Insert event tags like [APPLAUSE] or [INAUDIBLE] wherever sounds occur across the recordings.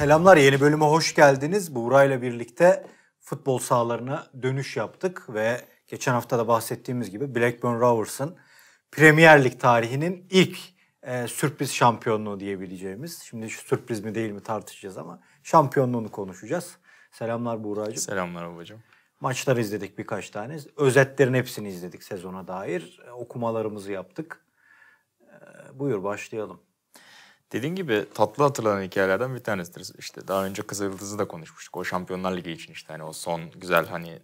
Selamlar, yeni bölüme hoş geldiniz. Buğra'yla birlikte futbol sahalarına dönüş yaptık ve geçen hafta da bahsettiğimiz gibi Blackburn Rovers'ın Premier Lig tarihinin ilk e, sürpriz şampiyonluğu diyebileceğimiz. Şimdi şu sürpriz mi değil mi tartışacağız ama şampiyonluğunu konuşacağız. Selamlar Buğra'cığım. Selamlar babacığım. Maçları izledik birkaç tane. Özetlerin hepsini izledik sezona dair. Okumalarımızı yaptık. E, buyur başlayalım. Dediğin gibi tatlı hatırlanan hikayelerden bir tanesidir. İşte daha önce Kızıldız'ı da konuşmuştuk. O Şampiyonlar Ligi için işte hani o son güzel hani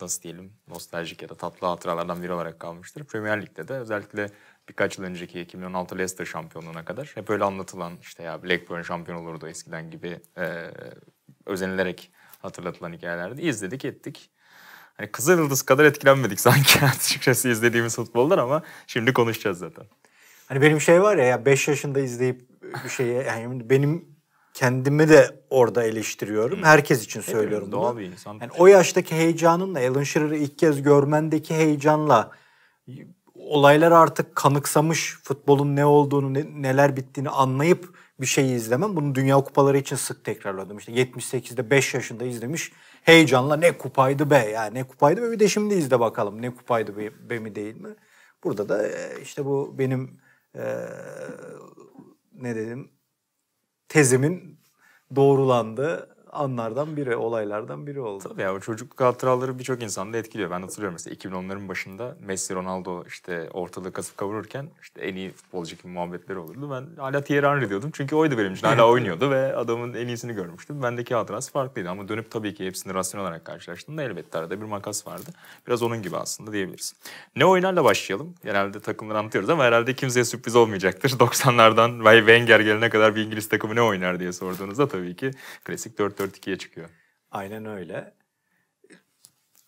nasıl diyelim nostaljik ya da tatlı hatıralardan biri olarak kalmıştır. Premier Lig'de de özellikle birkaç yıl önceki 2016 Leicester şampiyonluğuna kadar hep öyle anlatılan işte ya Blackburn şampiyon olurdu eskiden gibi e, özenilerek hatırlatılan hikayelerde izledik ettik. Hani Kızıl Yıldız kadar etkilenmedik sanki [LAUGHS] açıkçası izlediğimiz futboldan ama şimdi konuşacağız zaten. Hani benim şey var ya ya 5 yaşında izleyip bir şeye yani benim kendimi de orada eleştiriyorum. Hmm. Herkes için söylüyorum Hepimiz bunu. Doğal bir insan. Yani o yaştaki heyecanınla Alan Shearer'ı ilk kez görmendeki heyecanla olaylar artık kanıksamış futbolun ne olduğunu, ne, neler bittiğini anlayıp bir şeyi izlemem. Bunu Dünya Kupaları için sık tekrarladım. İşte 78'de 5 yaşında izlemiş. Heyecanla ne kupaydı be ya ne kupaydı be bir de şimdi izle bakalım ne kupaydı be, be mi değil mi? Burada da e, işte bu benim e, ne dedim tezimin doğrulandı anlardan biri, olaylardan biri oldu. Tabii ya o çocukluk hatıraları birçok insanı da etkiliyor. Ben hatırlıyorum mesela 2010'ların başında Messi, Ronaldo işte ortalığı kasıp kavururken işte en iyi futbolcu gibi muhabbetleri olurdu. Ben hala Thierry Henry diyordum çünkü oydu benim için. Hala [LAUGHS] oynuyordu ve adamın en iyisini görmüştüm. Bendeki hatırası farklıydı ama dönüp tabii ki hepsini rasyonel olarak karşılaştığımda elbette arada bir makas vardı. Biraz onun gibi aslında diyebiliriz. Ne oynarla başlayalım? Genelde takımları anlatıyoruz ama herhalde kimseye sürpriz olmayacaktır. 90'lardan [LAUGHS] Wenger gelene kadar bir İngiliz takımı ne oynar diye sorduğunuzda tabii ki klasik 4 4-2'ye çıkıyor. Aynen öyle.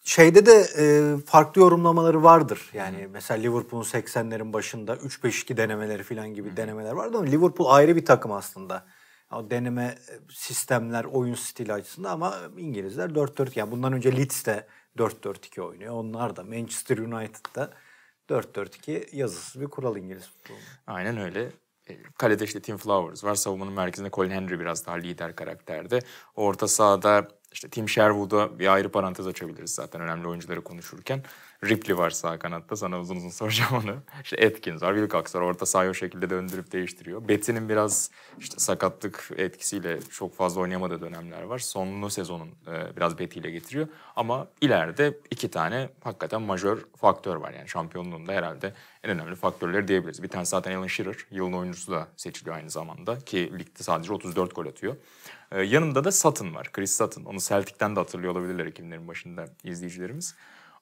Şeyde de e, farklı yorumlamaları vardır. Yani hı mesela Liverpool'un 80'lerin başında 3-5-2 denemeleri falan gibi hı denemeler vardı ama Liverpool ayrı bir takım aslında. O deneme e, sistemler, oyun stili açısından ama İngilizler 4-4 yani bundan önce Leeds de 4-4-2 oynuyor. Onlar da Manchester United'da 4-4-2 yazısız bir kural İngiliz futbolunda. Aynen öyle. E, kalede işte Tim Flowers var. Savunmanın merkezinde Colin Henry biraz daha lider karakterde. Orta sahada işte Tim Sherwood'a bir ayrı parantez açabiliriz zaten önemli oyuncuları konuşurken. Ripley var sağ kanatta. Sana uzun uzun [LAUGHS] soracağım onu. İşte Atkins var, Wilcox var. Orta sahayı o şekilde döndürüp değiştiriyor. Betty'nin biraz işte sakatlık etkisiyle çok fazla oynamadığı dönemler var. Sonlu sezonun e, biraz Betty ile getiriyor. Ama ileride iki tane hakikaten majör faktör var. Yani şampiyonluğunda herhalde en önemli faktörleri diyebiliriz. Bir tane zaten Alan Shearer. Yılın oyuncusu da seçiliyor aynı zamanda. Ki ligde sadece 34 gol atıyor. E, yanında da Sutton var. Chris Sutton. Onu Celtic'ten de hatırlıyor olabilirler 2000'lerin başında izleyicilerimiz.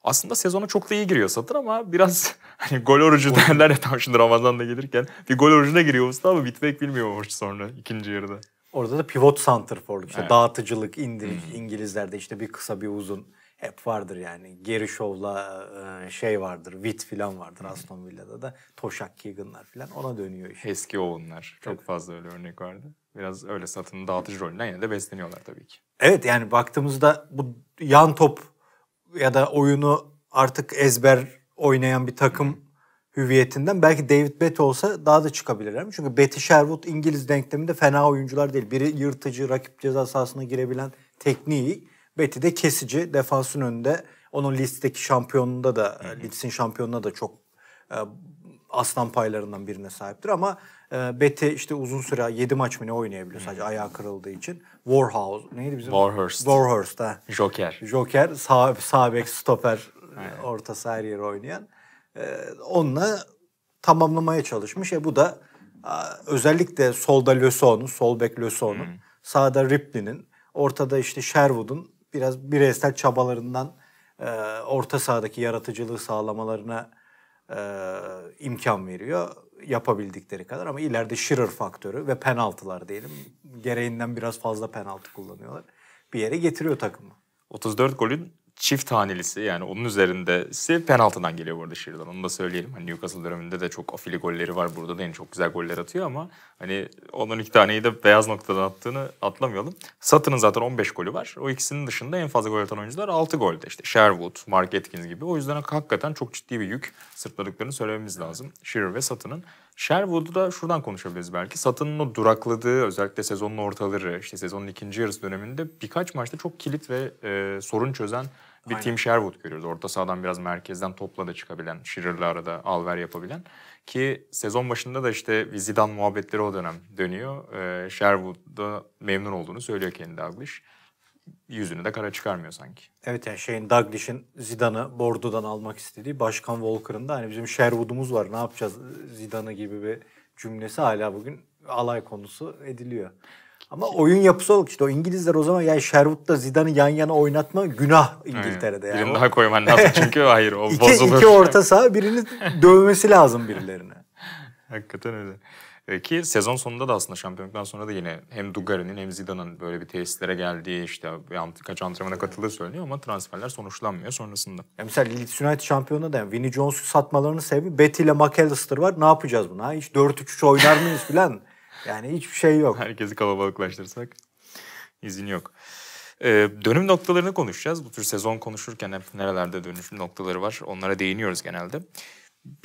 Aslında sezona çok da iyi giriyor Satır ama biraz [LAUGHS] hani gol orucu derler ya tam şimdi Ramazan'da gelirken. Bir gol orucuna giriyor usta ama bitmek bilmiyormuş sonra ikinci yarıda. Orada da pivot center forward. İşte evet. Dağıtıcılık, indirik. Hmm. İngilizlerde işte bir kısa bir uzun hep vardır yani. Geri şovla e, şey vardır. wit filan vardır hmm. Aston Villa'da da. Toşak Keegan'lar filan ona dönüyor işte. Eski Owen'lar. Çok evet. fazla öyle örnek vardı. Biraz öyle satın dağıtıcı rolünden yine de besleniyorlar tabii ki. Evet yani baktığımızda bu yan top ya da oyunu artık ezber oynayan bir takım hüviyetinden belki David Bett olsa daha da çıkabilirler mi? Çünkü Betty Sherwood İngiliz denkleminde fena oyuncular değil. Biri yırtıcı, rakip ceza sahasına girebilen tekniği. Betty de kesici, defansın önünde. Onun Leeds'teki şampiyonunda da, Leeds'in şampiyonuna da çok e, aslan paylarından birine sahiptir ama e, ee, Bete işte uzun süre 7 maç mı ne oynayabiliyor hmm. sadece hmm. ayağı kırıldığı için. Warhouse neydi bizim? Warhurst. Warhurst ha. Joker. Joker sağ, sağ bek stoper orta ortası her yere oynayan. E, onunla tamamlamaya çalışmış. E bu da özellikle solda Löson'un, sol bek Löson'un, hmm. sağda Ripley'nin, ortada işte Sherwood'un biraz bireysel çabalarından e, orta sahadaki yaratıcılığı sağlamalarına e, imkan veriyor yapabildikleri kadar ama ileride Shearer faktörü ve penaltılar diyelim. Gereğinden biraz fazla penaltı kullanıyorlar. Bir yere getiriyor takımı. 34 golün çift hanelisi yani onun üzerinde si penaltıdan geliyor burada arada Onu da söyleyelim. Hani Newcastle döneminde de çok afili golleri var. Burada da en çok güzel goller atıyor ama hani onun iki taneyi de beyaz noktadan attığını atlamayalım. Satın'ın zaten 15 golü var. O ikisinin dışında en fazla gol atan oyuncular 6 golde. işte Sherwood, Mark Atkins gibi. O yüzden hakikaten çok ciddi bir yük sırtladıklarını söylememiz lazım. Shearer ve Satın'ın. Sherwood'da şuradan konuşabiliriz belki. Satının o durakladığı özellikle sezonun ortaları, işte sezonun ikinci yarısı döneminde birkaç maçta çok kilit ve e, sorun çözen bir Aynen. Tim Sherwood görüyoruz. Orta sahadan biraz merkezden topla da çıkabilen, Shearer'la arada alver yapabilen. Ki sezon başında da işte Zidane muhabbetleri o dönem dönüyor. E, Sherwood'da memnun olduğunu söylüyor kendi Dalglish yüzünü de kara çıkarmıyor sanki. Evet yani şeyin Douglas'in Zidane'ı Bordo'dan almak istediği Başkan Walker'ın da hani bizim Sherwood'umuz var ne yapacağız Zidane'ı gibi bir cümlesi hala bugün alay konusu ediliyor. Ama oyun yapısı olarak işte o İngilizler o zaman yani Sherwood'la Zidane'ı yan yana oynatma günah İngiltere'de. Yani. Birini daha koyman lazım [LAUGHS] çünkü hayır o iki, bozulur. İki orta saha birini dövmesi lazım birilerine. [LAUGHS] Hakikaten öyle. E, ki sezon sonunda da aslında şampiyonluktan sonra da yine hem Dugarin'in hem Zidane'ın böyle bir tesislere geldiği işte kaç antrenmana katıldığı söyleniyor ama transferler sonuçlanmıyor sonrasında. Ya mesela Leeds United şampiyonluğu da yani Vinnie Jones'u satmalarının sebebi Betty ile McAllister var ne yapacağız buna? Hiç 4-3-3 oynar mıyız filan? Yani hiçbir şey yok. Herkesi kalabalıklaştırsak izin yok. Ee, dönüm noktalarını konuşacağız. Bu tür sezon konuşurken hep nerelerde dönüşüm noktaları var onlara değiniyoruz genelde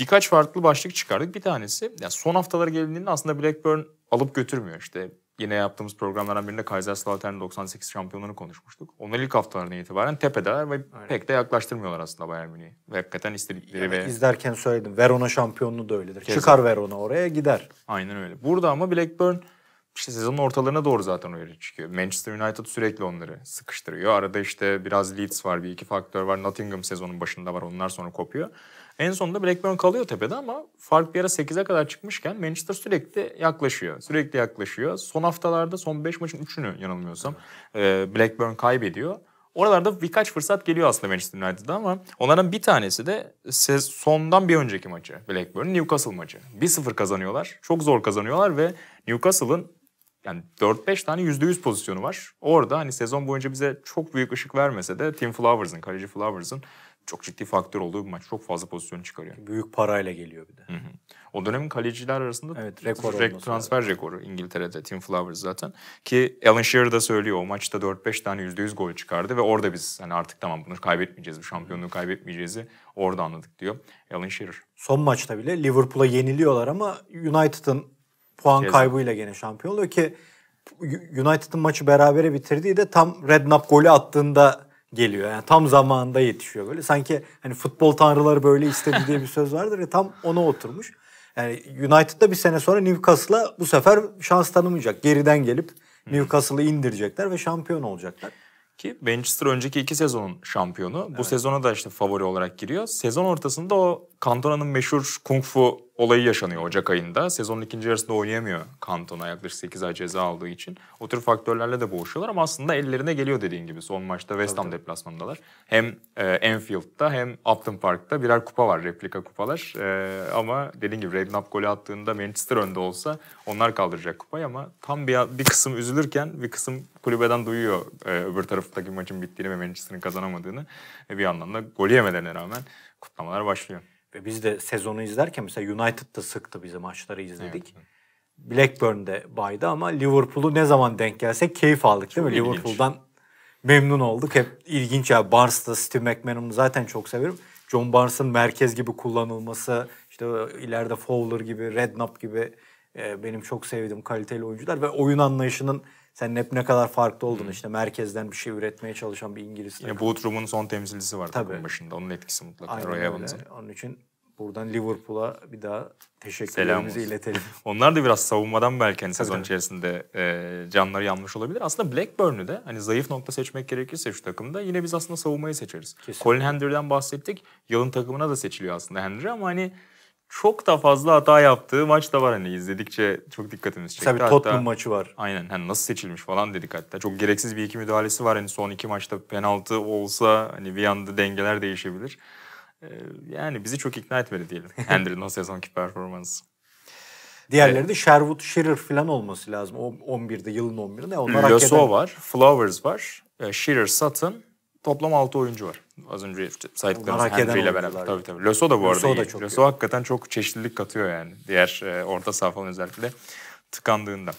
birkaç farklı başlık çıkardık. Bir tanesi yani son haftalara gelindiğinde aslında Blackburn alıp götürmüyor. İşte yine yaptığımız programlardan birinde Kaiserslautern 98 şampiyonlarını konuşmuştuk. Onlar ilk haftalarından itibaren tepedeler ve Aynen. pek de yaklaştırmıyorlar aslında Bayern Münih'i. Ve hakikaten istedikleri yani ve... izlerken söyledim. Verona şampiyonluğu da öyledir. Kesin. Çıkar Verona oraya gider. Aynen öyle. Burada ama Blackburn işte sezonun ortalarına doğru zaten öyle çıkıyor. Manchester United sürekli onları sıkıştırıyor. Arada işte biraz Leeds var, bir iki faktör var. Nottingham sezonun başında var. Onlar sonra kopuyor. En sonunda Blackburn kalıyor tepede ama fark bir ara 8'e kadar çıkmışken Manchester sürekli yaklaşıyor. Sürekli yaklaşıyor. Son haftalarda son 5 maçın 3'ünü yanılmıyorsam e, Blackburn kaybediyor. Oralarda birkaç fırsat geliyor aslında Manchester United'a ama onların bir tanesi de sondan bir önceki maçı. Blackburn Newcastle maçı. 1-0 kazanıyorlar. Çok zor kazanıyorlar ve Newcastle'ın yani 4-5 tane %100 pozisyonu var. Orada hani sezon boyunca bize çok büyük ışık vermese de Tim Flowers'ın, kaleci Flowers'ın çok ciddi faktör olduğu bir maç. Çok fazla pozisyon çıkarıyor. Büyük parayla geliyor bir de. Hı hı. O dönemin kaleciler arasında evet, rekor re- transfer lazım. rekoru İngiltere'de Tim Flowers zaten. Ki Alan Shearer da söylüyor o maçta 4-5 tane %100 gol çıkardı ve orada biz hani artık tamam bunu kaybetmeyeceğiz, bu şampiyonluğu kaybetmeyeceğizi orada anladık diyor Alan Shearer. Son maçta bile Liverpool'a yeniliyorlar ama United'ın puan Ceza. kaybıyla gene şampiyon oluyor ki United'ın maçı berabere bitirdiği de tam Redknapp golü attığında geliyor. Yani tam zamanında yetişiyor böyle. Sanki hani futbol tanrıları böyle istedi diye bir söz vardır ya tam ona oturmuş. Yani United'da bir sene sonra Newcastle'a bu sefer şans tanımayacak. Geriden gelip Newcastle'ı indirecekler ve şampiyon olacaklar. Ki Manchester önceki iki sezonun şampiyonu. Bu evet. sezona da işte favori olarak giriyor. Sezon ortasında o Cantona'nın meşhur kung fu olayı yaşanıyor Ocak ayında. Sezonun ikinci yarısında oynayamıyor Cantona yaklaşık 8 ay ceza aldığı için. O tür faktörlerle de boğuşuyorlar ama aslında ellerine geliyor dediğin gibi. Son maçta West Ham deplasmanındalar. Hem e, Enfield'da hem Upton Park'ta birer kupa var, replika kupalar. E, ama dediğin gibi Redknapp golü attığında Manchester önde olsa onlar kaldıracak kupayı ama tam bir, bir kısım üzülürken bir kısım kulübeden duyuyor e, öbür taraftaki maçın bittiğini ve Manchester'ın kazanamadığını. E, bir anlamda gol yemelerine rağmen kutlamalar başlıyor biz de sezonu izlerken mesela United'da sıktı bizi maçları izledik. Evet. de baydı ama Liverpool'u ne zaman denk gelsek keyif aldık değil çok mi? Ilginç. Liverpool'dan memnun olduk. Hep ilginç ya. Barnes'ta Steve McManam'ı zaten çok severim. John Barnes'ın merkez gibi kullanılması, işte ileride Fowler gibi, Redknapp gibi e, benim çok sevdiğim kaliteli oyuncular ve oyun anlayışının sen hep ne kadar farklı oldun işte merkezden bir şey üretmeye çalışan bir İngiliz takımı. Yine Bootrum'un son temsilcisi vardı Tabii. başında. Onun etkisi mutlaka. Aynen Roy Evans'ın. Onun için Buradan Liverpool'a bir daha teşekkürlerimizi iletelim. [LAUGHS] Onlar da biraz savunmadan belki hani sezon içerisinde e, canları yanmış olabilir. Aslında Blackburn'u de hani zayıf nokta seçmek gerekirse şu takımda yine biz aslında savunmayı seçeriz. Kesinlikle. Colin Hendry'den bahsettik. Yılın takımına da seçiliyor aslında Hendry ama hani çok da fazla hata yaptığı maç da var hani izledikçe çok dikkatimiz çekti. Tabii Tottenham hatta, maçı var. Aynen hani nasıl seçilmiş falan dedik hatta. Çok gereksiz bir iki müdahalesi var hani son iki maçta penaltı olsa hani bir anda dengeler değişebilir. Ee, yani bizi çok ikna etmedi diyelim [LAUGHS] Henry'nin o sezonki performansı. Diğerleri de Sherwood, Shearer falan olması lazım. O 11'de, yılın 11'i Onlar Lasso eden... var, Flowers var, e, Shearer, Sutton. Toplam 6 oyuncu var. Az önce saydıklarımız Henry ile beraber. Tabii tabii. Lasso da bu Löso arada da Çok Löso iyi. hakikaten çok çeşitlilik katıyor yani. Diğer e, orta saha falan özellikle tıkandığında.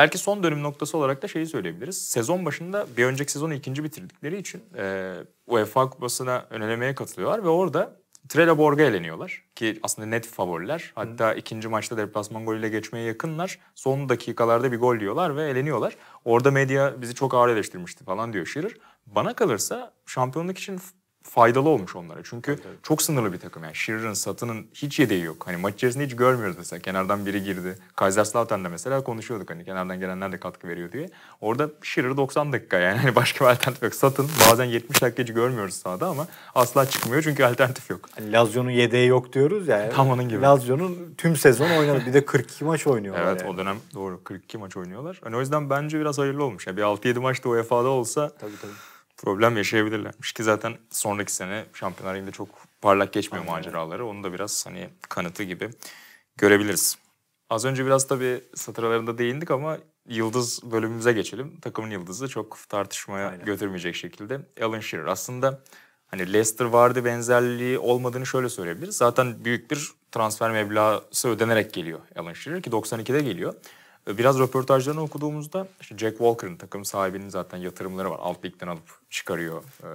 Belki son dönüm noktası olarak da şeyi söyleyebiliriz. Sezon başında bir önceki sezonu ikinci bitirdikleri için e, UEFA Kupası'na önlemeye katılıyorlar ve orada Trelleborg'a eleniyorlar. Ki aslında net favoriler. Hatta Hı. ikinci maçta deplasman golüyle geçmeye yakınlar. Son dakikalarda bir gol diyorlar ve eleniyorlar. Orada medya bizi çok ağır eleştirmişti falan diyor şirir. Bana kalırsa şampiyonluk için faydalı olmuş onlara. Çünkü evet. çok sınırlı bir takım. Yani Shearer'ın, Satın'ın hiç yedeği yok. Hani maç içerisinde hiç görmüyoruz mesela. Kenardan biri girdi. Kaiserslautern'da mesela konuşuyorduk hani kenardan gelenler de katkı veriyor diye. Orada Shearer 90 dakika yani. [LAUGHS] Hani başka bir alternatif yok. Satın bazen 70 dakika hiç görmüyoruz sahada ama asla çıkmıyor çünkü alternatif yok. Hani Lazio'nun yedeği yok diyoruz ya. Yani. Tam onun gibi. Lazio'nun tüm sezon oynadı. Bir de 42 [LAUGHS] maç oynuyorlar. Evet yani. o dönem doğru 42 maç oynuyorlar. Hani o yüzden bence biraz hayırlı olmuş. Yani bir 6-7 maç da UEFA'da olsa tabii, tabii problem yaşayabilirlermiş ki zaten sonraki sene Şampiyonlar Ligi'nde çok parlak geçmiyor Aynen. maceraları. Onu da biraz hani kanıtı gibi görebiliriz. Az önce biraz tabii satırlarında değindik ama yıldız bölümümüze geçelim. Takımın yıldızı çok tartışmaya Aynen. götürmeyecek şekilde Alan Shearer. Aslında hani Leicester vardı benzerliği olmadığını şöyle söyleyebiliriz. Zaten büyük bir transfer meblası ödenerek geliyor Alan Shearer ki 92'de geliyor. Ee, biraz röportajlarını okuduğumuzda işte Jack Walker'ın takım sahibinin zaten yatırımları var. Alt ligden alıp çıkarıyor e,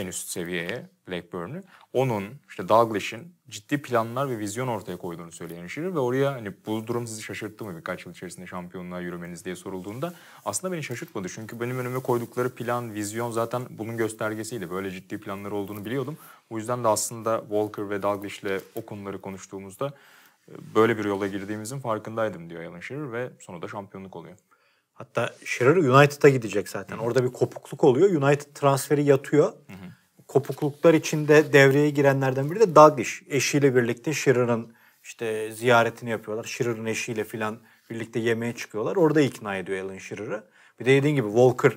en üst seviyeye Blackburn'u. Onun işte Dalglish'in ciddi planlar ve vizyon ortaya koyduğunu söyleyen Shearer ve oraya hani bu durum sizi şaşırttı mı birkaç yıl içerisinde şampiyonluğa yürümeniz diye sorulduğunda aslında beni şaşırtmadı. Çünkü benim önüme koydukları plan, vizyon zaten bunun göstergesiydi. Böyle ciddi planları olduğunu biliyordum. Bu yüzden de aslında Walker ve Dalglish'le o konuları konuştuğumuzda böyle bir yola girdiğimizin farkındaydım diyor Alan Shearer ve sonunda şampiyonluk oluyor. Hatta Shearer United'a gidecek zaten. Hı. Orada bir kopukluk oluyor. United transferi yatıyor. Hı hı. Kopukluklar içinde devreye girenlerden biri de Dalglish. Eşiyle birlikte Shearer'ın işte ziyaretini yapıyorlar. Shearer'ın eşiyle filan birlikte yemeğe çıkıyorlar. Orada ikna ediyor Alan Shearer'ı. Bir de dediğin gibi Walker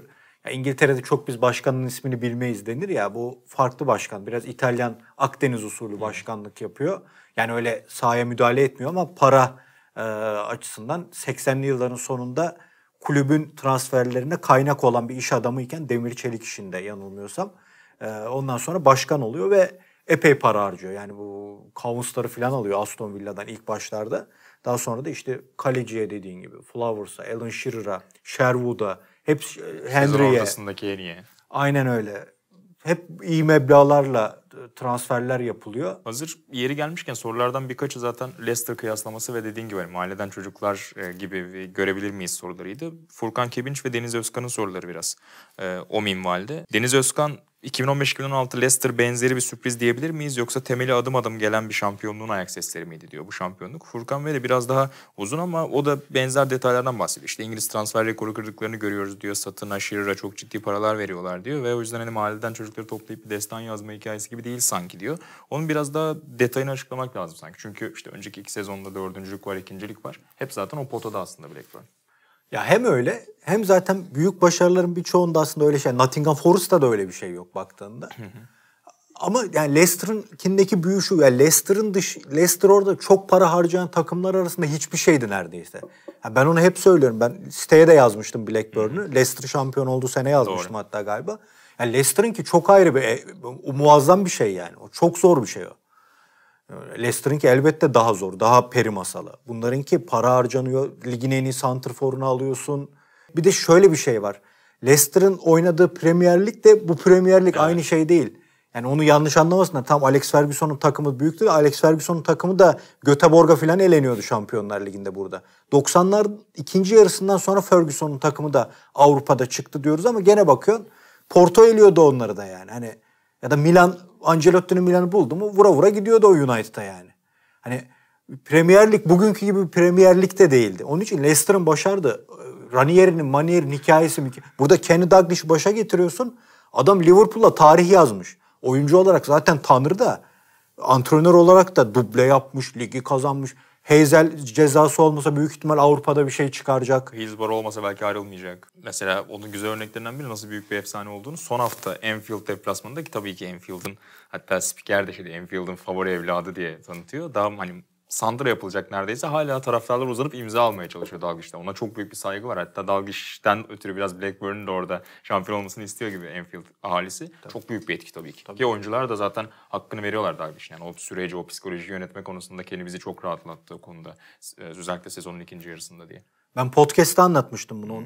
ya İngiltere'de çok biz başkanın ismini bilmeyiz denir ya bu farklı başkan biraz İtalyan Akdeniz usulü başkanlık yapıyor. Yani öyle sahaya müdahale etmiyor ama para e, açısından 80'li yılların sonunda kulübün transferlerine kaynak olan bir iş adamı iken Demir Çelik işinde yanılmıyorsam. E, ondan sonra başkan oluyor ve epey para harcıyor. Yani bu kavusları falan alıyor Aston Villa'dan ilk başlarda. Daha sonra da işte kaleciye dediğin gibi Flowers'a, Alan Shearer'a, Sherwood'a, hep Henry'e. ortasındaki Henry'e. Aynen öyle. Hep iyi meblalarla transferler yapılıyor. Hazır yeri gelmişken sorulardan birkaçı zaten Leicester kıyaslaması ve dediğin gibi hani mahalleden çocuklar e, gibi görebilir miyiz sorularıydı. Furkan Kebinç ve Deniz Özkan'ın soruları biraz e, o minvalde. Deniz Özkan 2015-2016 Leicester benzeri bir sürpriz diyebilir miyiz yoksa temeli adım adım gelen bir şampiyonluğun ayak sesleri miydi diyor bu şampiyonluk. Furkan Veli biraz daha uzun ama o da benzer detaylardan bahsediyor. İşte İngiliz transfer rekoru kırdıklarını görüyoruz diyor. Satın Shearer'a çok ciddi paralar veriyorlar diyor ve o yüzden hani mahalleden çocukları toplayıp bir destan yazma hikayesi gibi değil sanki diyor. Onun biraz daha detayını açıklamak lazım sanki. Çünkü işte önceki iki sezonda dördüncülük var, ikincilik var. Hep zaten o potada aslında Blackburn. Ya hem öyle hem zaten büyük başarıların birçoğunda aslında öyle şey. Nottingham Forest'ta da öyle bir şey yok baktığında. Hı hı. Ama yani kindeki büyü şu. Yani Leicester'ın dış Leicester orada çok para harcayan takımlar arasında hiçbir şeydi neredeyse. Yani ben onu hep söylüyorum. Ben siteye de yazmıştım Blackburn'u. Leicester şampiyon olduğu sene yazmıştım Doğru. hatta galiba. Yani Leicester'ın ki çok ayrı bir e, muazzam bir şey yani. O çok zor bir şey o. Leicester'ınki elbette daha zor, daha peri masalı. Bunlarınki para harcanıyor, ligin en iyi santrforunu alıyorsun. Bir de şöyle bir şey var. Leicester'ın oynadığı Premier Lig de bu Premier Lig evet. aynı şey değil. Yani onu yanlış anlamasınlar. Tam Alex Ferguson'un takımı büyüktü. Alex Ferguson'un takımı da Göteborg'a falan eleniyordu Şampiyonlar Ligi'nde burada. 90'lar ikinci yarısından sonra Ferguson'un takımı da Avrupa'da çıktı diyoruz ama gene bakıyorsun Porto eliyordu onları da yani. Hani ya da Milan, Ancelotti'nin Milan'ı buldu mu vura vura gidiyordu o United'a yani. Hani Premier Lig bugünkü gibi Premier Lig'de değildi. Onun için Leicester'ın başardı. Ranieri'nin, Manier'in hikayesi mi? Burada Kenny Dalglish başa getiriyorsun. Adam Liverpool'la tarih yazmış. Oyuncu olarak zaten tanrı da antrenör olarak da duble yapmış, ligi kazanmış. Hazel cezası olmasa büyük ihtimal Avrupa'da bir şey çıkaracak. Hillsborough olmasa belki ayrılmayacak. Mesela onun güzel örneklerinden biri nasıl büyük bir efsane olduğunu son hafta Enfield deplasmanındaki tabii ki Enfield'ın hatta spiker de şey Enfield'ın favori evladı diye tanıtıyor. Daha hani santra yapılacak neredeyse. Hala taraftarlar uzanıp imza almaya çalışıyor Dalgish'te. Ona çok büyük bir saygı var. Hatta Dalgish'ten ötürü biraz Blackburn'un da orada şampiyon olmasını istiyor gibi Enfield ahalisi. Tabii. Çok büyük bir etki tabii ki. Tabii. Ki oyuncular da zaten hakkını veriyorlar Dalgish'in. Yani o süreci, o psikolojiyi yönetme konusunda kendimizi çok rahatlattığı konuda. E, özellikle sezonun ikinci yarısında diye. Ben podcast'te anlatmıştım bunu.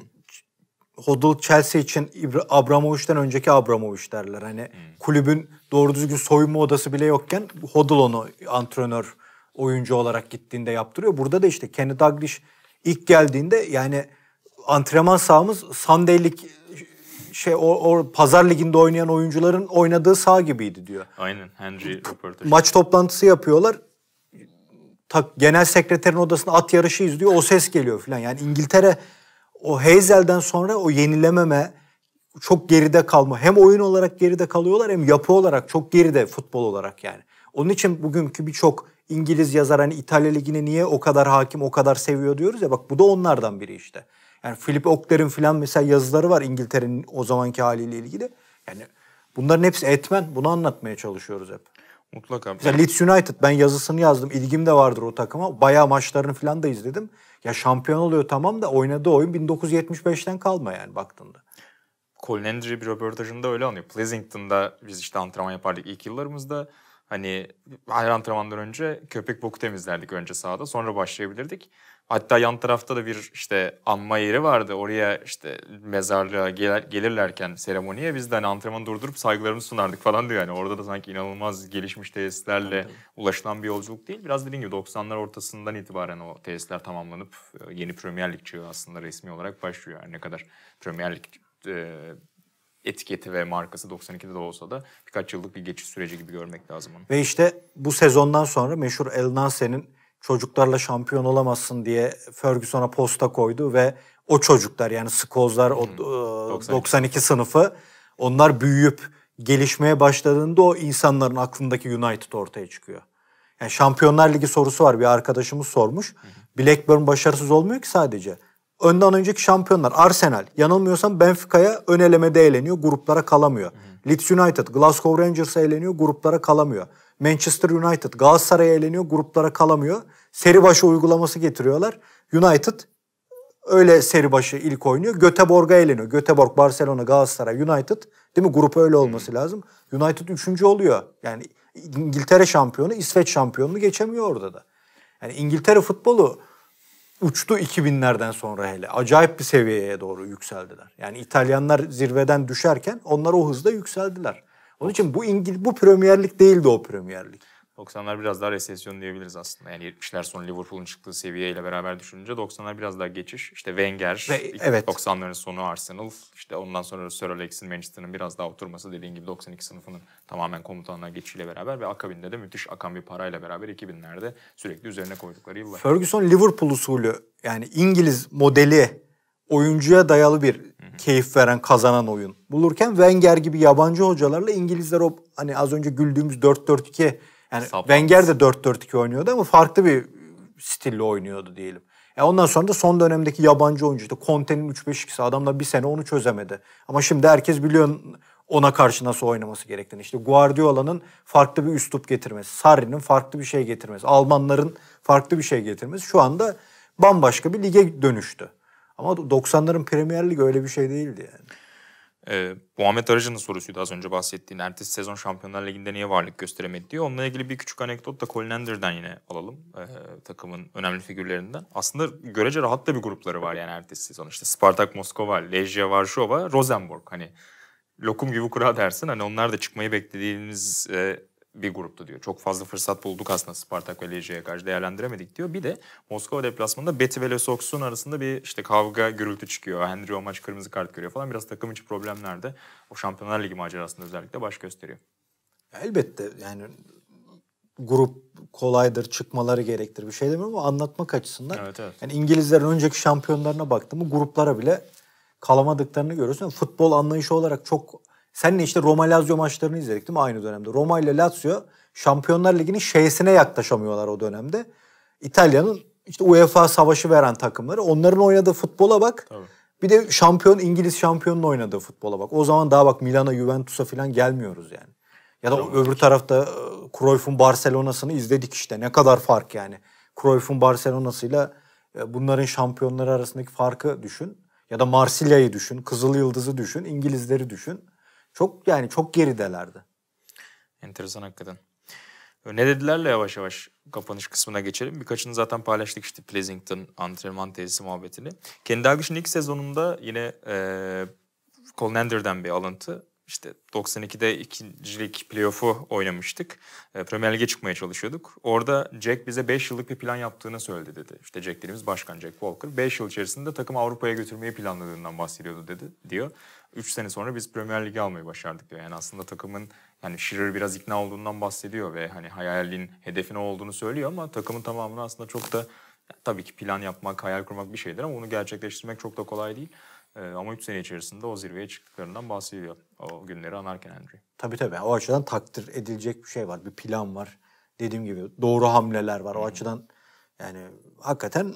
Hmm. Chelsea için Abramovich'ten önceki Abramovich derler. Hani hmm. kulübün doğru düzgün soyunma odası bile yokken Hodl onu antrenör oyuncu olarak gittiğinde yaptırıyor. Burada da işte Kenny Dalglish ilk geldiğinde yani antrenman sahamız Sandeylik şey o, o pazar liginde oynayan oyuncuların oynadığı sağ gibiydi diyor. Aynen Henry röportajı. Maç toplantısı yapıyorlar. Tak, genel sekreterin odasında at yarışı izliyor. O ses geliyor falan. Yani İngiltere o Hazel'den sonra o yenilememe çok geride kalma. Hem oyun olarak geride kalıyorlar hem yapı olarak çok geride futbol olarak yani. Onun için bugünkü birçok İngiliz yazar hani İtalya Ligi'ni niye o kadar hakim, o kadar seviyor diyoruz ya bak bu da onlardan biri işte. Yani Philip Ockler'in filan mesela yazıları var İngiltere'nin o zamanki haliyle ilgili. Yani bunların hepsi etmen. Bunu anlatmaya çalışıyoruz hep. Mutlaka. Mesela Leeds United ben yazısını yazdım. İlgim de vardır o takıma. Bayağı maçlarını filan da izledim. Ya şampiyon oluyor tamam da oynadığı oyun 1975'ten kalma yani baktığında. Colin Andrew bir röportajında öyle anıyor. Pleasanton'da biz işte antrenman yapardık ilk yıllarımızda. Hani her antrenmandan önce köpek boku temizlerdik önce sahada sonra başlayabilirdik. Hatta yan tarafta da bir işte anma yeri vardı. Oraya işte mezarlığa gelir, gelirlerken seremoniye biz de hani antrenmanı durdurup saygılarımızı sunardık falan diyor. Yani orada da sanki inanılmaz gelişmiş tesislerle Anladım. ulaşılan bir yolculuk değil. Biraz dediğim gibi 90'lar ortasından itibaren o tesisler tamamlanıp e, yeni Premier Lig çağı aslında resmi olarak başlıyor. Yani ne kadar Premier Lig e, etiketi ve markası 92'de de olsa da birkaç yıllık bir geçiş süreci gibi görmek lazım onu. Ve işte bu sezondan sonra meşhur El Nase'nin çocuklarla şampiyon olamazsın diye Ferguson'a posta koydu ve o çocuklar yani Skozlar o 92. 92 e, sınıfı onlar büyüyüp gelişmeye başladığında o insanların aklındaki United ortaya çıkıyor. Yani Şampiyonlar Ligi sorusu var bir arkadaşımız sormuş. Hı Blackburn başarısız olmuyor ki sadece önden önceki şampiyonlar Arsenal yanılmıyorsam Benfica'ya ön elemede eğleniyor gruplara kalamıyor. Hı. Leeds United Glasgow Rangers'a eğleniyor gruplara kalamıyor. Manchester United Galatasaray'a eğleniyor gruplara kalamıyor. Seri başı uygulaması getiriyorlar. United öyle seri başı ilk oynuyor. Göteborg'a eğleniyor. Göteborg, Barcelona, Galatasaray, United. Değil mi? Grup öyle olması hmm. lazım. United üçüncü oluyor. Yani İngiltere şampiyonu, İsveç şampiyonunu geçemiyor orada da. Yani İngiltere futbolu uçtu 2000'lerden sonra hele. Acayip bir seviyeye doğru yükseldiler. Yani İtalyanlar zirveden düşerken onlar o hızda yükseldiler. Onun için bu İngil bu Premier Lig değildi o Premier Lig. 90'lar biraz daha resesyon diyebiliriz aslında. Yani 70'ler sonu Liverpool'un çıktığı seviyeyle beraber düşününce 90'lar biraz daha geçiş. İşte Wenger, Ve, evet. 90'ların sonu Arsenal, işte ondan sonra Sir Alex'in Manchester'ın biraz daha oturması dediğin gibi 92 sınıfının tamamen komutanlığa geçişiyle beraber ve akabinde de müthiş akan bir parayla beraber 2000'lerde sürekli üzerine koydukları yıllar. Ferguson Liverpool usulü yani İngiliz modeli oyuncuya dayalı bir keyif veren kazanan oyun bulurken Wenger gibi yabancı hocalarla İngilizler o hani az önce güldüğümüz 4-4-2 yani Wenger de 4-4-2 oynuyordu ama farklı bir stille oynuyordu diyelim. E ondan sonra da son dönemdeki yabancı oyuncu işte Conte'nin 3-5-2'si adamla bir sene onu çözemedi. Ama şimdi herkes biliyor ona karşı nasıl oynaması gerektiğini. İşte Guardiola'nın farklı bir üslup getirmesi, Sarri'nin farklı bir şey getirmesi, Almanların farklı bir şey getirmesi şu anda bambaşka bir lige dönüştü. Ama 90'ların Premier Ligi öyle bir şey değildi yani. Ee, Muhammed Aracı'nın sorusuydu az önce bahsettiğin. Ertesi sezon Şampiyonlar Ligi'nde niye varlık gösteremedi diye. Onunla ilgili bir küçük anekdot da Colin Ender'den yine alalım. Ee, takımın önemli figürlerinden. Aslında görece rahat da bir grupları var yani ertesi sezon. İşte Spartak Moskova, Lejia Varşova, Rosenborg. Hani lokum gibi kura dersin. Hani onlar da çıkmayı beklediğiniz e, bir gruptu diyor. Çok fazla fırsat bulduk aslında Spartak ve Lejya'ya karşı değerlendiremedik diyor. Bir de Moskova deplasmanında Betty ve Lesoksun arasında bir işte kavga gürültü çıkıyor. Henry o maç kırmızı kart görüyor falan. Biraz takım içi problemlerde o Şampiyonlar Ligi macerasında özellikle baş gösteriyor. Elbette yani grup kolaydır, çıkmaları gerektir bir şey demiyorum ama anlatmak açısından. Evet, evet. Yani İngilizlerin önceki şampiyonlarına baktım mı gruplara bile kalamadıklarını görüyorsun. futbol anlayışı olarak çok Seninle işte Roma Lazio maçlarını izledik değil mi aynı dönemde? Roma ile Lazio Şampiyonlar Ligi'nin şeysine yaklaşamıyorlar o dönemde. İtalya'nın işte UEFA savaşı veren takımları. Onların oynadığı futbola bak. Tabii. Bir de şampiyon İngiliz şampiyonun oynadığı futbola bak. O zaman daha bak Milan'a, Juventus'a falan gelmiyoruz yani. Ya da Tabii. öbür tarafta e, Cruyff'un Barcelona'sını izledik işte. Ne kadar fark yani. Cruyff'un Barcelona'sıyla e, bunların şampiyonları arasındaki farkı düşün. Ya da Marsilya'yı düşün, Kızıl Yıldız'ı düşün, İngilizleri düşün. Çok yani çok geridelerdi. Enteresan hakikaten. Ne dedilerle yavaş yavaş kapanış kısmına geçelim. Birkaçını zaten paylaştık işte Pleasington antrenman tezisi muhabbetini. Kendi Dalglish'in ilk sezonunda yine e, Colin Ander'den bir alıntı. İşte 92'de ikincilik playoff'u oynamıştık. E, Premier Lig'e çıkmaya çalışıyorduk. Orada Jack bize 5 yıllık bir plan yaptığını söyledi dedi. İşte Jack dediğimiz başkan Jack Walker. 5 yıl içerisinde takım Avrupa'ya götürmeyi planladığından bahsediyordu dedi diyor. 3 sene sonra biz Premier Lig'i almayı başardık diyor. Yani aslında takımın yani Shearer biraz ikna olduğundan bahsediyor ve hani hayalin hedefin olduğunu söylüyor ama takımın tamamını aslında çok da tabii ki plan yapmak, hayal kurmak bir şeydir ama onu gerçekleştirmek çok da kolay değil. Ee, ama 3 sene içerisinde o zirveye çıktıklarından bahsediyor o günleri anarken Andrew Tabii tabii o açıdan takdir edilecek bir şey var, bir plan var. Dediğim gibi doğru hamleler var. O hmm. açıdan yani hakikaten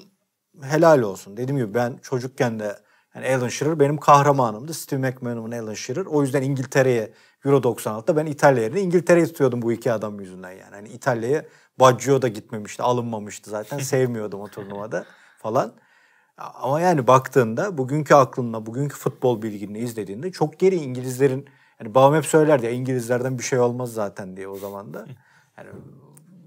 helal olsun. Dediğim gibi ben çocukken de yani Alan Shearer benim kahramanımdı. Steve McManaman, Alan Shearer. O yüzden İngiltere'ye Euro 96'da ben İtalya yerine İngiltere'yi tutuyordum bu iki adam yüzünden yani. Hani İtalya'ya Baggio da gitmemişti, alınmamıştı zaten. [LAUGHS] Sevmiyordum o turnuvada falan. Ama yani baktığında bugünkü aklınla, bugünkü futbol bilginle izlediğinde çok geri İngilizlerin yani babam hep söylerdi ya İngilizlerden bir şey olmaz zaten diye o zaman da. [LAUGHS] Yani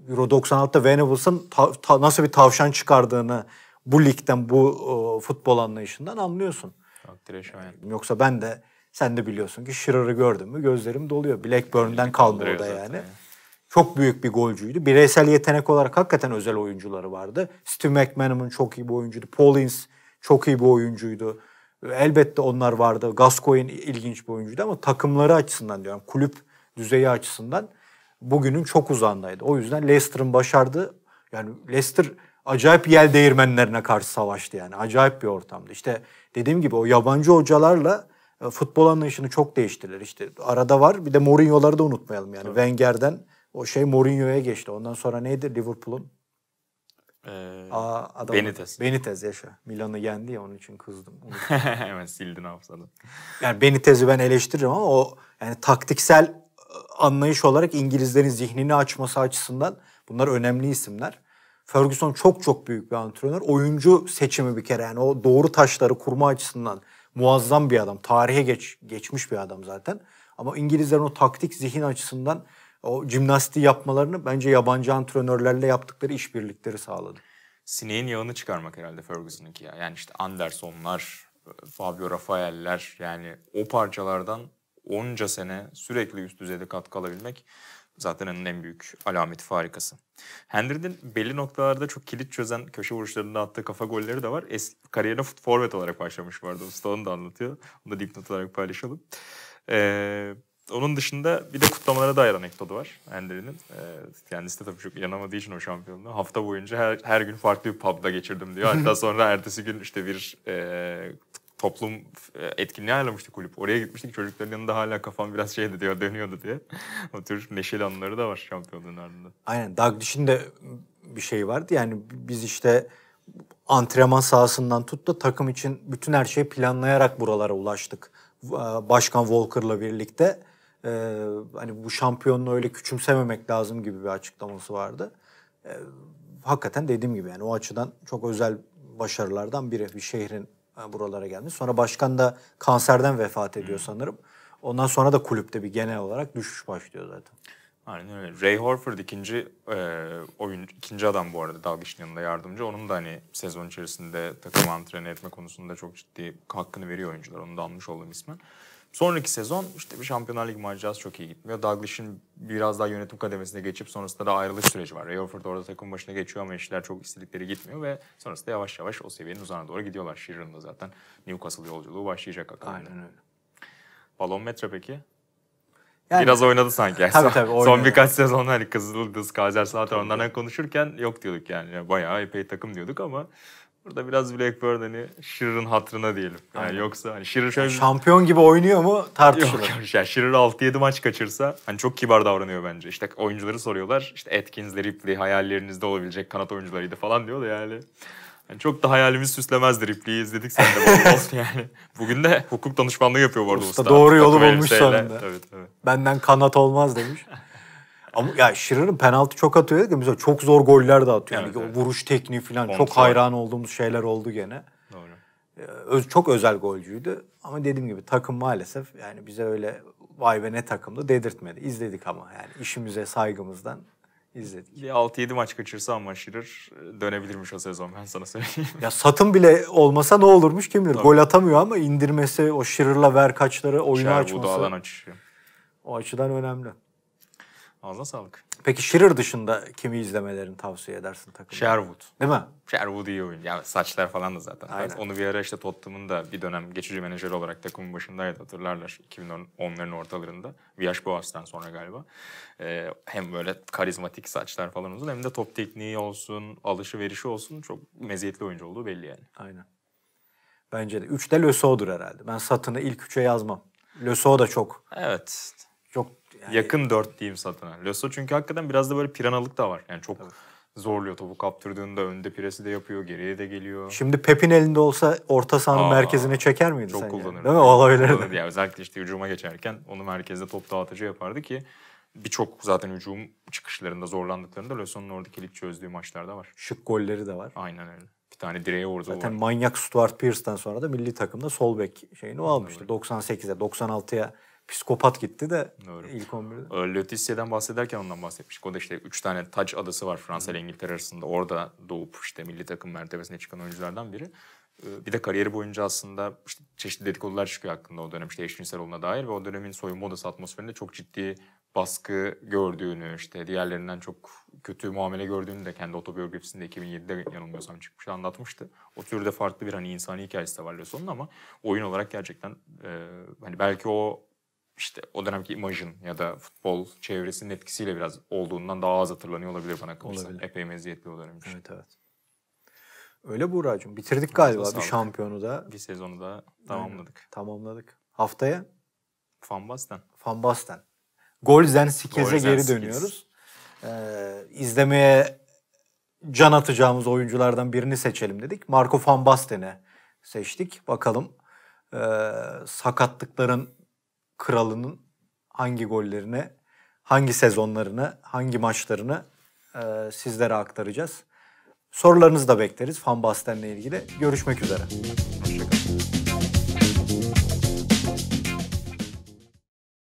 Euro 96'da Venables'ın nasıl bir tavşan çıkardığını bu ligden, bu e, futbol anlayışından anlıyorsun. Yok, direkt yani. Yoksa ben de, sen de biliyorsun ki Shearer'ı gördüm mü gözlerim doluyor. Blackburn'den kalma o da yani. yani. Çok büyük bir golcüydü. Bireysel yetenek olarak hakikaten özel oyuncuları vardı. Steve McManaman çok iyi bir oyuncuydu. Paul Ince çok iyi bir oyuncuydu. Elbette onlar vardı. Gascoigne ilginç bir oyuncuydu ama takımları açısından diyorum, kulüp düzeyi açısından bugünün çok uzağındaydı. O yüzden Leicester'ın başardığı yani Leicester acayip yel değirmenlerine karşı savaştı yani. Acayip bir ortamdı. İşte dediğim gibi o yabancı hocalarla e, futbol anlayışını çok değiştirdiler. İşte arada var. Bir de Mourinho'ları da unutmayalım yani. Tabii. Wenger'den o şey Mourinho'ya geçti. Ondan sonra neydi Liverpool'un? Ee, Aa, adam, Benitez. Benitez yaşa. Milan'ı yendi ya onun için kızdım. [LAUGHS] Hemen sildin hafızadan. Yani Benitez'i ben eleştiririm ama o yani taktiksel e, anlayış olarak İngilizlerin zihnini açması açısından bunlar önemli isimler. Ferguson çok çok büyük bir antrenör. Oyuncu seçimi bir kere yani o doğru taşları kurma açısından muazzam bir adam. Tarihe geç, geçmiş bir adam zaten. Ama İngilizlerin o taktik zihin açısından o jimnastiği yapmalarını bence yabancı antrenörlerle yaptıkları işbirlikleri sağladı. Sineğin yağını çıkarmak herhalde Ferguson'ınki ya. Yani işte Anderson'lar, e, Fabio Rafael'ler yani o parçalardan onca sene sürekli üst düzeyde katkı alabilmek Zaten onun en büyük alamet farikası. Henry'nin belli noktalarda çok kilit çözen köşe vuruşlarında attığı kafa golleri de var. Es kariyerine forvet olarak başlamış vardı. Usta onu da anlatıyor. Onu da dipnot olarak paylaşalım. Ee, onun dışında bir de kutlamalara dair anekdotu var Henry'nin. Ee, kendisi de tabii çok inanamadığı için o şampiyonluğu. Hafta boyunca her, her gün farklı bir pub'da geçirdim diyor. Hatta [LAUGHS] sonra ertesi gün işte bir e, toplum e, etkinliği ayarlamıştı kulüp. Oraya gitmiştik çocukların yanında hala kafam biraz şey diyor dönüyordu diye. [LAUGHS] o tür neşeli anıları da var şampiyonluğun ardında. Aynen Doug de bir şey vardı yani biz işte antrenman sahasından tut da takım için bütün her şeyi planlayarak buralara ulaştık. E, Başkan Walker'la birlikte e, hani bu şampiyonluğu öyle küçümsememek lazım gibi bir açıklaması vardı. E, hakikaten dediğim gibi yani o açıdan çok özel başarılardan biri bir şehrin buralara gelmiş. Sonra başkan da kanserden vefat ediyor hmm. sanırım. Ondan sonra da kulüpte bir genel olarak düşüş başlıyor zaten. Aynen öyle. Ray Horford ikinci e, oyun ikinci adam bu arada Dalgiç'in yanında yardımcı. Onun da hani sezon içerisinde takım antrenör etme konusunda çok ciddi hakkını veriyor oyuncular. Onu da almış olduğum ismen. Sonraki sezon işte bir Şampiyonlar Ligi macerası çok iyi gitmiyor. Douglas'ın biraz daha yönetim kademesine geçip sonrasında da ayrılış süreci var. Rayford orada takım başına geçiyor ama işler çok istedikleri gitmiyor ve sonrasında yavaş yavaş o seviyenin uzağına doğru gidiyorlar. Şirin'de zaten Newcastle yolculuğu başlayacak akabinde. Aynen öyle. Balon metre peki? Yani, Biraz oynadı sanki. Yani. [LAUGHS] tabii, tabii, oynadı. Son birkaç sezon hani Kızıldız, Kaiserslautern onlardan konuşurken yok diyorduk yani. yani. Bayağı epey takım diyorduk ama Burada biraz Blackburn hani Shearer'ın hatırına diyelim. Yani Aynen. yoksa hani Shearer şöyle... Şampiyon gibi oynuyor mu tartışılır. Yok, yok. Yani 6-7 maç kaçırsa hani çok kibar davranıyor bence. İşte oyuncuları soruyorlar. İşte Atkins, Ripley hayallerinizde olabilecek kanat oyuncularıydı falan diyor da yani. yani çok da hayalimiz süslemezdi Ripley'i izledik sen de bol bol [LAUGHS] yani. Bugün de hukuk danışmanlığı yapıyor bu arada usta. usta. Doğru yolu bulmuş sonunda. Evet, evet. Benden kanat olmaz demiş. Ama ya Shearer'ın penaltı çok atıyor dedik mesela çok zor goller de atıyor. Evet, yani evet. vuruş tekniği falan Kontrol. çok hayran olduğumuz şeyler oldu gene. Doğru. Ee, çok özel golcüydü ama dediğim gibi takım maalesef yani bize öyle vay be ne takımdı dedirtmedi. İzledik ama yani işimize saygımızdan izledik. 6-7 maç kaçırsa ama Şirir e, dönebilirmiş o sezon ben sana söyleyeyim. Ya satın bile olmasa ne olurmuş kim bilir. Gol atamıyor ama indirmesi, o Şirir'la ver kaçları, oyunu Şer, açması. Bu da alan açışı. O açıdan önemli. Ağzına sağlık. Peki Shearer dışında kimi izlemelerini tavsiye edersin takım? Sherwood. Değil mi? Sherwood iyi oyun. Ya saçlar falan da zaten. Aynen. Onu bir ara işte Tottenham'ın da bir dönem geçici menajer olarak takımın başındaydı hatırlarlar. 2010'ların ortalarında. Viyaş Boğaz'dan sonra galiba. Ee, hem böyle karizmatik saçlar falan uzun hem de top tekniği olsun, alışı verişi olsun çok meziyetli oyuncu olduğu belli yani. Aynen. Bence de. Üçte Löso'dur herhalde. Ben satını ilk üçe yazmam. Löso da çok. Evet. Çok yani... Yakın dört diyeyim satına. Loso çünkü hakikaten biraz da böyle piranalık da var. Yani çok Tabii. zorluyor topu kaptırdığında önde piresi de yapıyor, geriye de geliyor. Şimdi Pep'in elinde olsa orta sahanın merkezine çeker miydi çok sence? Çok kullanırdı. Değil mi? Olabilirdi. Yani özellikle işte hücuma geçerken onu merkezde top dağıtıcı yapardı ki birçok zaten hücum çıkışlarında zorlandıklarında Löson'un orada lig çözdüğü maçlarda var. Şık golleri de var. Aynen öyle. Bir tane direğe vurdu. Zaten manyak Stuart Pearce'den sonra da milli takımda sol bek şeyini o almıştı. 98'e 96'ya psikopat gitti de Doğru. ilk 11'de. Ee, Letizia'dan bahsederken ondan bahsetmiştik. O da işte 3 tane taç adası var Fransa ile İngiltere arasında. Orada doğup işte milli takım mertebesine çıkan oyunculardan biri. Ee, bir de kariyeri boyunca aslında işte çeşitli dedikodular çıkıyor hakkında o dönem işte eşcinsel olduğuna dair ve o dönemin soyunma odası atmosferinde çok ciddi baskı gördüğünü işte diğerlerinden çok kötü muamele gördüğünü de kendi otobiyografisinde 2007'de yanılmıyorsam çıkmış anlatmıştı. O türde farklı bir hani insani hikayesi de var Leson'un ama oyun olarak gerçekten e, hani belki o işte o dönemki imajın ya da futbol çevresinin etkisiyle biraz olduğundan daha az hatırlanıyor olabilir bana kalırsa. Epey meziyetli o dönem için. Evet evet. Öyle Buğra'cığım. Bitirdik galiba bir şampiyonu da. Bir sezonu da tamamladık. Yani, tamamladık. Haftaya? Fanbasten. Fanbasten. Golzen Sikes'e geri dönüyoruz. Ee, izlemeye can atacağımız oyunculardan birini seçelim dedik. Marco Van seçtik. Bakalım e, sakatlıkların kralının hangi gollerine, hangi sezonlarını, hangi maçlarını e, sizlere aktaracağız. Sorularınızı da bekleriz Fan Basten'le ilgili. Görüşmek üzere.